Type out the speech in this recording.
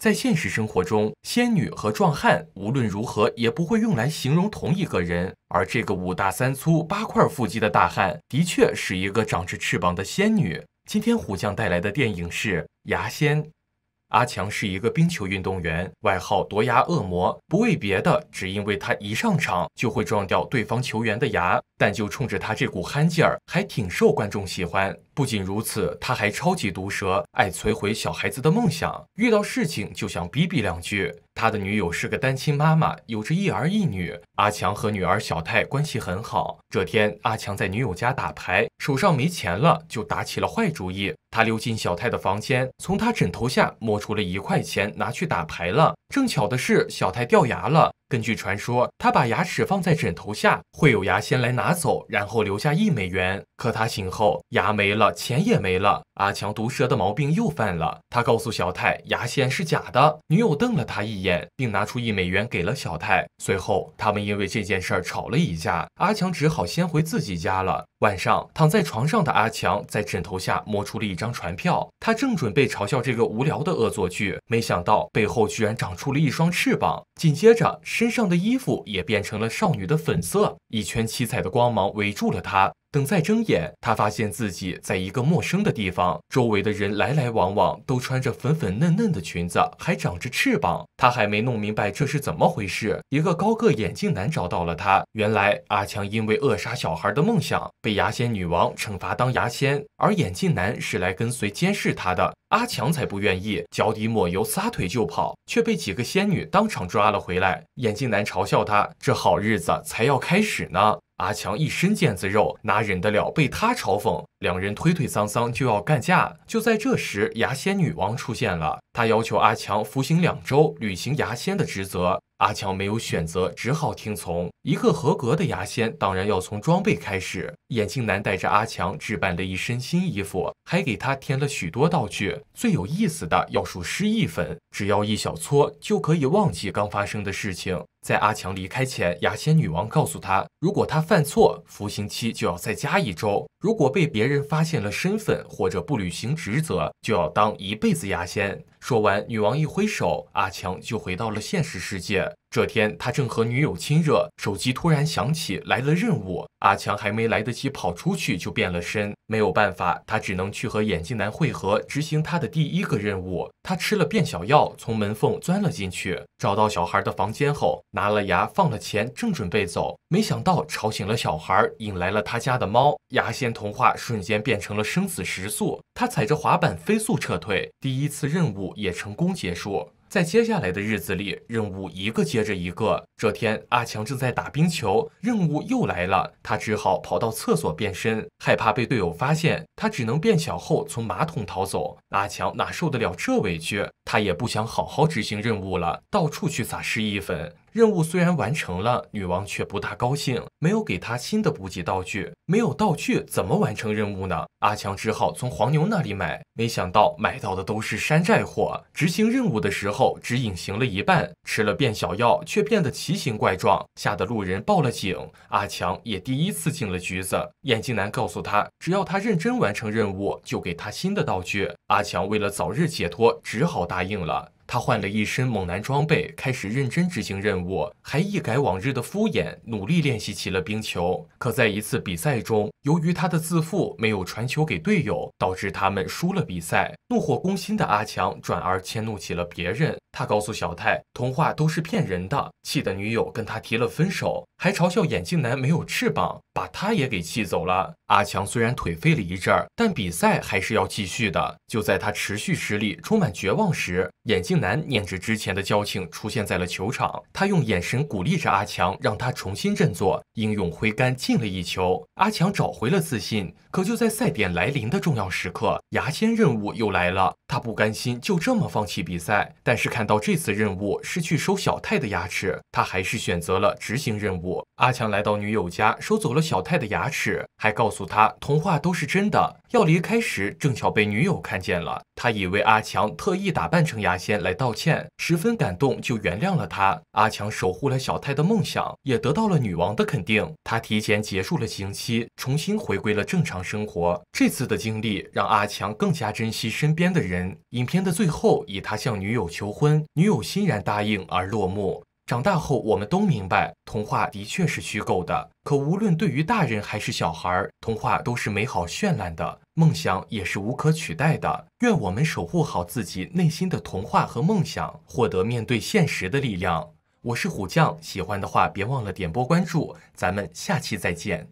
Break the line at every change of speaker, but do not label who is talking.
在现实生活中，仙女和壮汉无论如何也不会用来形容同一个人。而这个五大三粗、八块腹肌的大汉，的确是一个长着翅膀的仙女。今天虎将带来的电影是《牙仙》。阿强是一个冰球运动员，外号“夺牙恶魔”，不为别的，只因为他一上场就会撞掉对方球员的牙。但就冲着他这股憨劲儿，还挺受观众喜欢。不仅如此，他还超级毒舌，爱摧毁小孩子的梦想，遇到事情就想逼逼两句。他的女友是个单亲妈妈，有着一儿一女。阿强和女儿小泰关系很好。这天，阿强在女友家打牌，手上没钱了，就打起了坏主意。他溜进小泰的房间，从她枕头下摸出了一块钱，拿去打牌了。正巧的是，小泰掉牙了。根据传说，他把牙齿放在枕头下，会有牙仙来拿走，然后留下一美元。可他醒后，牙没了，钱也没了。阿强毒舌的毛病又犯了，他告诉小泰，牙仙是假的。女友瞪了他一眼，并拿出一美元给了小泰。随后，他们因为这件事儿吵了一架。阿强只好先回自己家了。晚上，躺在床上的阿强在枕头下摸出了一张船票，他正准备嘲笑这个无聊的恶作剧，没想到背后居然长出了一双翅膀，紧接着。身上的衣服也变成了少女的粉色，一圈七彩的光芒围住了她。等再睁眼，他发现自己在一个陌生的地方，周围的人来来往往，都穿着粉粉嫩嫩的裙子，还长着翅膀。他还没弄明白这是怎么回事，一个高个眼镜男找到了他。原来阿强因为扼杀小孩的梦想，被牙仙女王惩罚当牙仙，而眼镜男是来跟随监视他的。阿强才不愿意，脚底抹油撒腿就跑，却被几个仙女当场抓了回来。眼镜男嘲笑他：“这好日子才要开始呢。”阿强一身腱子肉，哪忍得了被他嘲讽？两人推推搡搡就要干架，就在这时，牙仙女王出现了，她要求阿强服刑两周，履行牙仙的职责。阿强没有选择，只好听从。一个合格的牙仙，当然要从装备开始。眼镜男带着阿强置办了一身新衣服，还给他添了许多道具。最有意思的要数失忆粉，只要一小撮就可以忘记刚发生的事情。在阿强离开前，牙仙女王告诉他，如果他犯错，服刑期就要再加一周；如果被别人发现了身份或者不履行职责，就要当一辈子牙仙。说完，女王一挥手，阿强就回到了现实世界。这天，他正和女友亲热，手机突然响起，来了任务。阿强还没来得及跑出去，就变了身。没有办法，他只能去和眼镜男汇合，执行他的第一个任务。他吃了变小药，从门缝钻了进去，找到小孩的房间后，拿了牙，放了钱，正准备走，没想到吵醒了小孩，引来了他家的猫。牙仙童话瞬间变成了生死时速，他踩着滑板飞速撤退，第一次任务也成功结束。在接下来的日子里，任务一个接着一个。这天，阿强正在打冰球，任务又来了，他只好跑到厕所变身，害怕被队友发现，他只能变小后从马桶逃走。阿强哪受得了这委屈？他也不想好好执行任务了，到处去撒失忆粉。任务虽然完成了，女王却不大高兴，没有给他新的补给道具。没有道具怎么完成任务呢？阿强只好从黄牛那里买，没想到买到的都是山寨货。执行任务的时候只隐形了一半，吃了变小药却变得奇形怪状，吓得路人报了警。阿强也第一次进了局子。眼镜男告诉他，只要他认真完成任务，就给他新的道具。阿强为了早日解脱，只好答。答应了。他换了一身猛男装备，开始认真执行任务，还一改往日的敷衍，努力练习起了冰球。可在一次比赛中，由于他的自负，没有传球给队友，导致他们输了比赛。怒火攻心的阿强转而迁怒起了别人。他告诉小泰，童话都是骗人的，气得女友跟他提了分手，还嘲笑眼镜男没有翅膀，把他也给气走了。阿强虽然颓废了一阵儿，但比赛还是要继续的。就在他持续失利、充满绝望时，眼镜。男念着之前的交情出现在了球场，他用眼神鼓励着阿强，让他重新振作，英勇挥杆进了一球。阿强找回了自信，可就在赛点来临的重要时刻，牙签任务又来了。他不甘心就这么放弃比赛，但是看到这次任务是去收小泰的牙齿，他还是选择了执行任务。阿强来到女友家，收走了小泰的牙齿，还告诉他童话都是真的。要离开时，正巧被女友看见了，他以为阿强特意打扮成牙签来。道歉，十分感动，就原谅了他。阿强守护了小泰的梦想，也得到了女王的肯定。他提前结束了刑期，重新回归了正常生活。这次的经历让阿强更加珍惜身边的人。影片的最后，以他向女友求婚，女友欣然答应而落幕。长大后，我们都明白童话的确是虚构的。可无论对于大人还是小孩，童话都是美好绚烂的梦想，也是无可取代的。愿我们守护好自己内心的童话和梦想，获得面对现实的力量。我是虎将，喜欢的话别忘了点波关注，咱们下期再见。